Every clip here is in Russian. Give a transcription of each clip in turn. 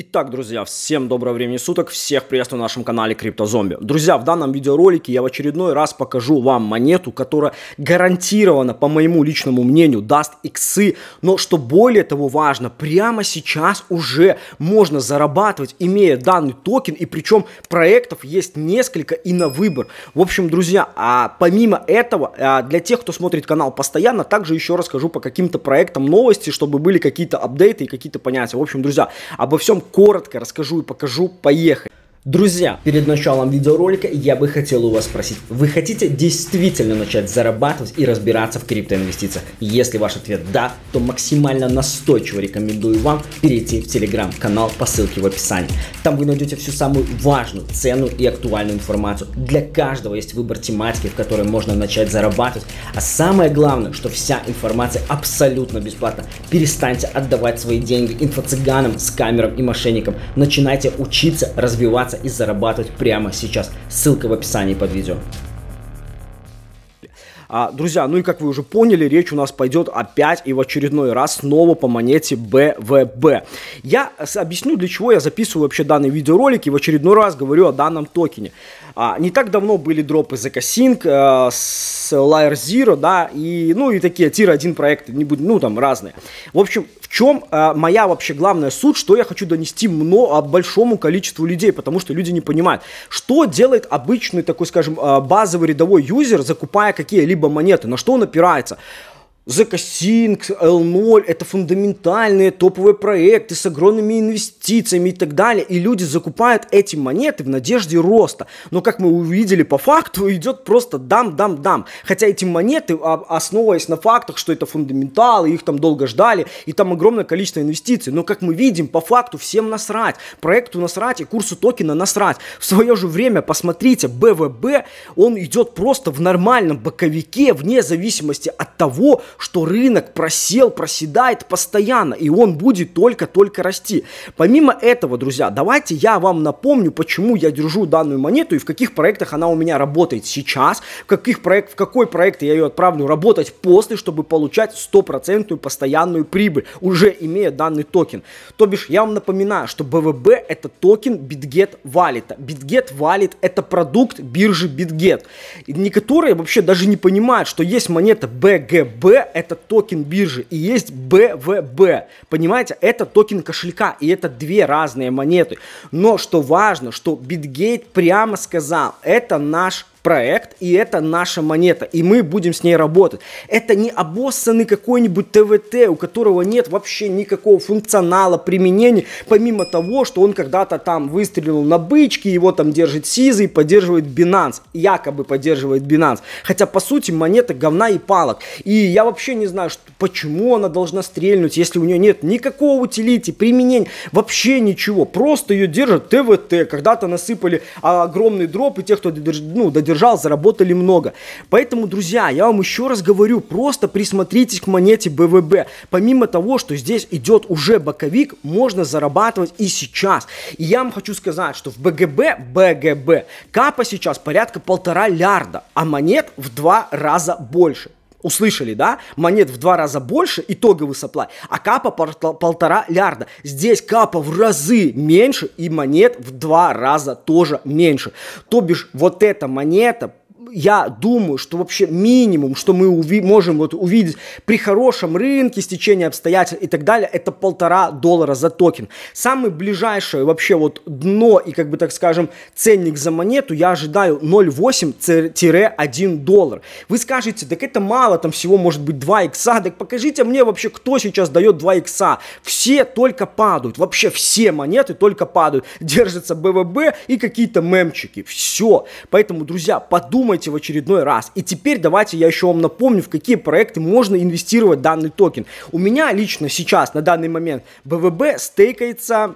Итак, друзья, всем доброго времени суток, всех приветствую на нашем канале Криптозомби. Друзья, в данном видеоролике я в очередной раз покажу вам монету, которая гарантированно, по моему личному мнению, даст иксы, но что более того важно, прямо сейчас уже можно зарабатывать, имея данный токен, и причем проектов есть несколько и на выбор. В общем, друзья, а помимо этого, а, для тех, кто смотрит канал постоянно, также еще расскажу по каким-то проектам новости, чтобы были какие-то апдейты и какие-то понятия. В общем, друзья, обо всем коротко расскажу и покажу. Поехали! Друзья, перед началом видеоролика я бы хотел у вас спросить, вы хотите действительно начать зарабатывать и разбираться в криптоинвестициях? Если ваш ответ да, то максимально настойчиво рекомендую вам перейти в телеграм-канал по ссылке в описании. Там вы найдете всю самую важную, ценную и актуальную информацию. Для каждого есть выбор тематики, в которой можно начать зарабатывать. А самое главное, что вся информация абсолютно бесплатна. Перестаньте отдавать свои деньги инфо-цыганам, скамерам и мошенникам. Начинайте учиться, развиваться и зарабатывать прямо сейчас. Ссылка в описании под видео. А, друзья, ну и как вы уже поняли, речь у нас пойдет опять и в очередной раз снова по монете BVB Я объясню, для чего я записываю вообще данный видеоролик и в очередной раз говорю о данном токене. А, не так давно были дропы за Casing, э, с Layer Zero, да, и, ну и такие тир-1 проекты, не буду, ну там разные. В общем, в чем э, а, моя вообще главная суть, что я хочу донести мно, а, большому количеству людей, потому что люди не понимают, что делает обычный такой, скажем, э, базовый рядовой юзер, закупая какие-либо монеты, на что он опирается. Закосинг, L0 – это фундаментальные топовые проекты с огромными инвестициями и так далее. И люди закупают эти монеты в надежде роста. Но, как мы увидели по факту, идет просто дам-дам-дам. Хотя эти монеты, а, основываясь на фактах, что это фундаменталы, их там долго ждали, и там огромное количество инвестиций. Но, как мы видим, по факту всем насрать. Проекту насрать и курсу токена насрать. В свое же время, посмотрите, БВБ, он идет просто в нормальном боковике, вне зависимости от того, что рынок просел, проседает постоянно, и он будет только-только расти. Помимо этого, друзья, давайте я вам напомню, почему я держу данную монету и в каких проектах она у меня работает сейчас, в, каких проект, в какой проект я ее отправлю работать после, чтобы получать стопроцентную постоянную прибыль, уже имея данный токен. То бишь, я вам напоминаю, что БВБ это токен BitGet Wallet. BitGet Wallet это продукт биржи BitGet. И некоторые вообще даже не понимают, что есть монета BGB, это токен биржи, и есть БВБ. Понимаете, это токен кошелька, и это две разные монеты. Но что важно, что BitGate прямо сказал, это наш проект, и это наша монета, и мы будем с ней работать. Это не обоссанный какой-нибудь ТВТ, у которого нет вообще никакого функционала применения, помимо того, что он когда-то там выстрелил на бычки его там держит Сиза и поддерживает Binance, якобы поддерживает Binance. Хотя, по сути, монета говна и палок. И я вообще не знаю, что, почему она должна стрельнуть, если у нее нет никакого утилити, применения, вообще ничего. Просто ее держит ТВТ, когда-то насыпали огромный дроп, и те, кто ну, поддержал, заработали много. Поэтому, друзья, я вам еще раз говорю, просто присмотритесь к монете БВБ. Помимо того, что здесь идет уже боковик, можно зарабатывать и сейчас. И я вам хочу сказать, что в БГБ, БГБ, капа сейчас порядка полтора лярда, а монет в два раза больше услышали, да, монет в два раза больше, итоговый сапла, а капа полтора лярда. Здесь капа в разы меньше и монет в два раза тоже меньше. То бишь вот эта монета я думаю, что вообще минимум, что мы уви- можем вот увидеть при хорошем рынке, стечении обстоятельств и так далее, это полтора доллара за токен. Самый ближайшее вообще вот дно и, как бы так скажем, ценник за монету я ожидаю 0,8-1 доллар. Вы скажете, так это мало, там всего может быть 2 икса, так покажите мне вообще, кто сейчас дает 2 икса. Все только падают, вообще все монеты только падают. Держится БВБ и какие-то мемчики, все. Поэтому, друзья, подумайте делаете в очередной раз. И теперь давайте я еще вам напомню, в какие проекты можно инвестировать данный токен. У меня лично сейчас, на данный момент, БВБ стейкается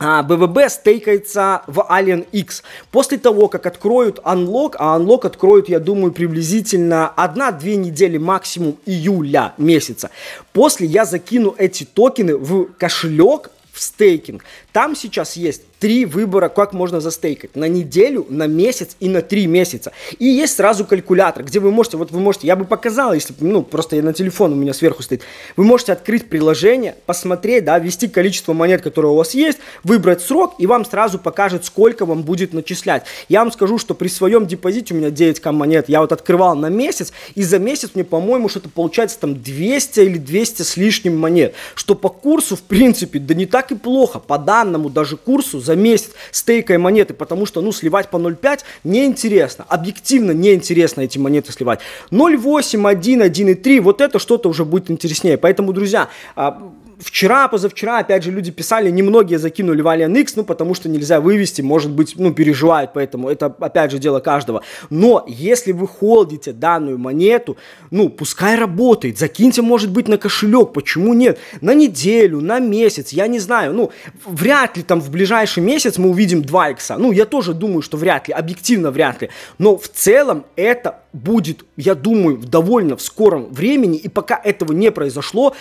а, БВБ стейкается в Alien X. После того, как откроют Unlock, а Unlock откроют, я думаю, приблизительно 1-2 недели максимум июля месяца. После я закину эти токены в кошелек в стейкинг. Там сейчас есть три выбора, как можно застейкать. На неделю, на месяц и на три месяца. И есть сразу калькулятор, где вы можете, вот вы можете, я бы показал, если, ну, просто я на телефон у меня сверху стоит. Вы можете открыть приложение, посмотреть, да, ввести количество монет, которые у вас есть, выбрать срок, и вам сразу покажет, сколько вам будет начислять. Я вам скажу, что при своем депозите у меня 9к монет, я вот открывал на месяц, и за месяц мне, по-моему, что-то получается там 200 или 200 с лишним монет, что по курсу, в принципе, да не так так и плохо по данному даже курсу за месяц стейкой монеты, потому что, ну, сливать по 0,5 неинтересно, объективно неинтересно эти монеты сливать. 0,8, 1, 1,3, вот это что-то уже будет интереснее. Поэтому, друзья, а, вчера, позавчера, опять же, люди писали, немногие закинули Valiant X, ну, потому что нельзя вывести, может быть, ну, переживают, поэтому это, опять же, дело каждого. Но если вы холдите данную монету, ну, пускай работает, закиньте, может быть, на кошелек, почему нет? На неделю, на месяц, я не знаю, ну, вряд ли там в ближайший месяц мы увидим 2 икса, ну, я тоже думаю, что вряд ли, объективно вряд ли, но в целом это будет, я думаю, довольно в скором времени, и пока этого не произошло,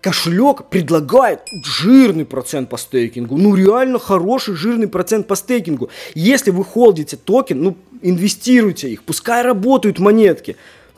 кошелек предлагает жирный процент по стейкингу. Ну, реально хороший жирный процент по стейкингу. Если вы холдите токен, ну, инвестируйте их, пускай работают монетки.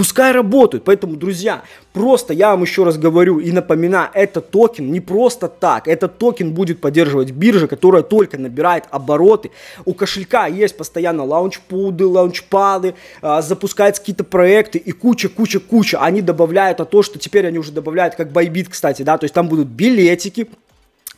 Пускай работают. Поэтому, друзья, просто я вам еще раз говорю и напоминаю, этот токен не просто так. Этот токен будет поддерживать биржа, которая только набирает обороты. У кошелька есть постоянно лаунчпуды, лаунчпады, а, запускаются какие-то проекты и куча-куча-куча. Они добавляют, а то, что теперь они уже добавляют, как Bybit, кстати, да, то есть там будут билетики,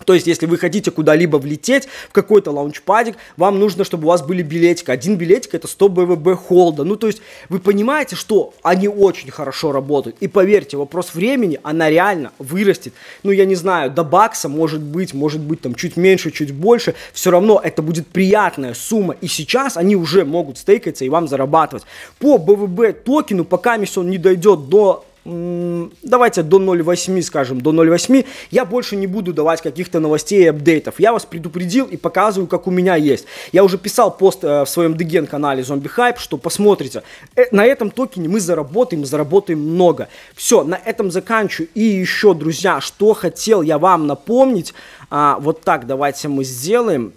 то есть, если вы хотите куда-либо влететь, в какой-то лаунчпадик, вам нужно, чтобы у вас были билетики. Один билетик это 100 БВБ холда. Ну, то есть, вы понимаете, что они очень хорошо работают. И поверьте, вопрос времени, она реально вырастет. Ну, я не знаю, до бакса, может быть, может быть, там, чуть меньше, чуть больше. Все равно это будет приятная сумма. И сейчас они уже могут стейкаться и вам зарабатывать. По БВБ токену, пока он не дойдет до давайте до 0.8, скажем, до 0.8, я больше не буду давать каких-то новостей и апдейтов. Я вас предупредил и показываю, как у меня есть. Я уже писал пост э, в своем Деген-канале Zombie Hype, что посмотрите. Э, на этом токене мы заработаем, заработаем много. Все, на этом заканчиваю. И еще, друзья, что хотел я вам напомнить. А, вот так давайте мы сделаем.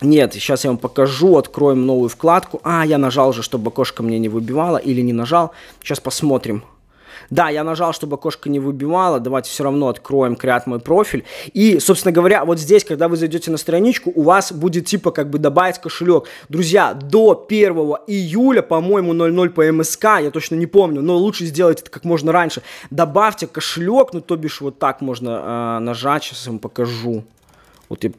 Нет, сейчас я вам покажу, откроем новую вкладку. А, я нажал же, чтобы окошко мне не выбивало или не нажал. Сейчас посмотрим. Да, я нажал, чтобы кошка не выбивала. Давайте все равно откроем «Create мой профиль». И, собственно говоря, вот здесь, когда вы зайдете на страничку, у вас будет типа как бы добавить кошелек. Друзья, до 1 июля, по-моему, 00 по МСК, я точно не помню, но лучше сделать это как можно раньше. Добавьте кошелек, ну то бишь вот так можно э, нажать, сейчас я вам покажу. Вот я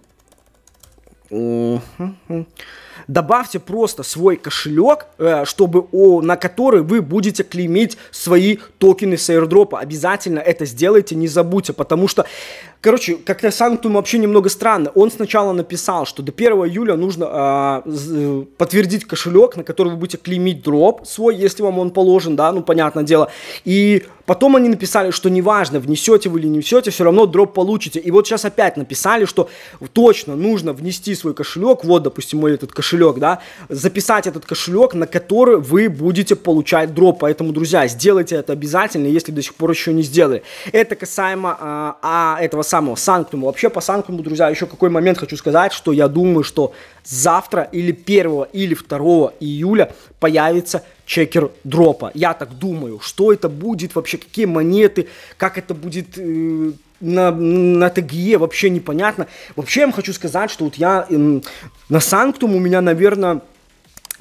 добавьте просто свой кошелек, э, чтобы о, на который вы будете клеймить свои токены с аирдропа. Обязательно это сделайте, не забудьте, потому что, короче, как-то Санктум вообще немного странно. Он сначала написал, что до 1 июля нужно а, э, подтвердить кошелек, на который вы будете клеймить дроп свой, если вам он положен, да, ну, понятное дело, и Потом они написали, что неважно, внесете вы или не внесете, все равно дроп получите. И вот сейчас опять написали, что точно нужно внести свой кошелек, вот, допустим, мой этот кошелек, да, записать этот кошелек, на который вы будете получать дроп. Поэтому, друзья, сделайте это обязательно, если до сих пор еще не сделали. Это касаемо а, а, этого самого Санктума. Вообще по Санктуму, друзья, еще какой момент хочу сказать, что я думаю, что завтра или 1 или 2 июля появится чекер дропа. Я так думаю, что это будет вообще, какие монеты, как это будет э, на, на ТГЕ, вообще непонятно. Вообще я вам хочу сказать, что вот я э, на Санктум у меня, наверное,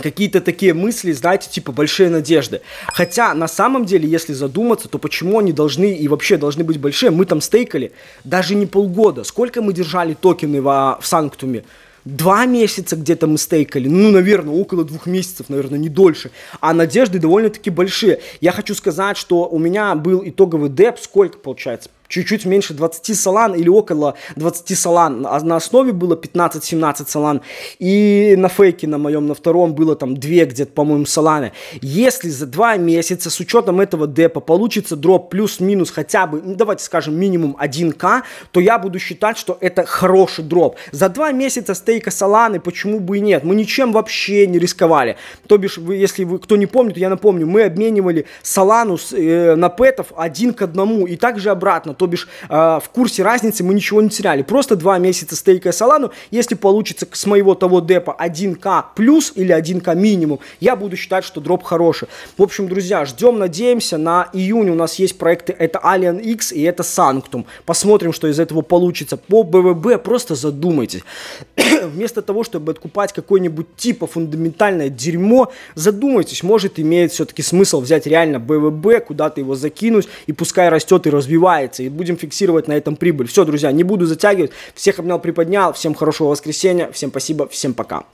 какие-то такие мысли, знаете, типа большие надежды. Хотя, на самом деле, если задуматься, то почему они должны и вообще должны быть большие? Мы там стейкали даже не полгода. Сколько мы держали токены во, в Санктуме? два месяца где-то мы стейкали, ну, наверное, около двух месяцев, наверное, не дольше, а надежды довольно-таки большие. Я хочу сказать, что у меня был итоговый деп, сколько получается, чуть-чуть меньше 20 салан или около 20 салан. А на основе было 15-17 салан. И на фейке на моем, на втором было там 2 где-то, по-моему, саланы. Если за 2 месяца с учетом этого депа получится дроп плюс-минус хотя бы, ну, давайте скажем, минимум 1к, то я буду считать, что это хороший дроп. За 2 месяца стейка саланы, почему бы и нет? Мы ничем вообще не рисковали. То бишь, вы, если вы, кто не помнит, я напомню, мы обменивали салану э, на пэтов один к одному и также обратно. То бишь, а, в курсе разницы мы ничего не теряли. Просто два месяца стейкая Солану. Если получится с моего того депа 1к плюс или 1к минимум, я буду считать, что дроп хороший. В общем, друзья, ждем, надеемся. На июнь у нас есть проекты. Это Alien X и это Sanctum. Посмотрим, что из этого получится. По БВБ просто задумайтесь. Вместо того, чтобы откупать какой-нибудь типа фундаментальное дерьмо, задумайтесь, может имеет все-таки смысл взять реально БВБ, куда-то его закинуть, и пускай растет и развивается. И будем фиксировать на этом прибыль. Все, друзья, не буду затягивать. Всех обнял, приподнял. Всем хорошего воскресенья. Всем спасибо. Всем пока.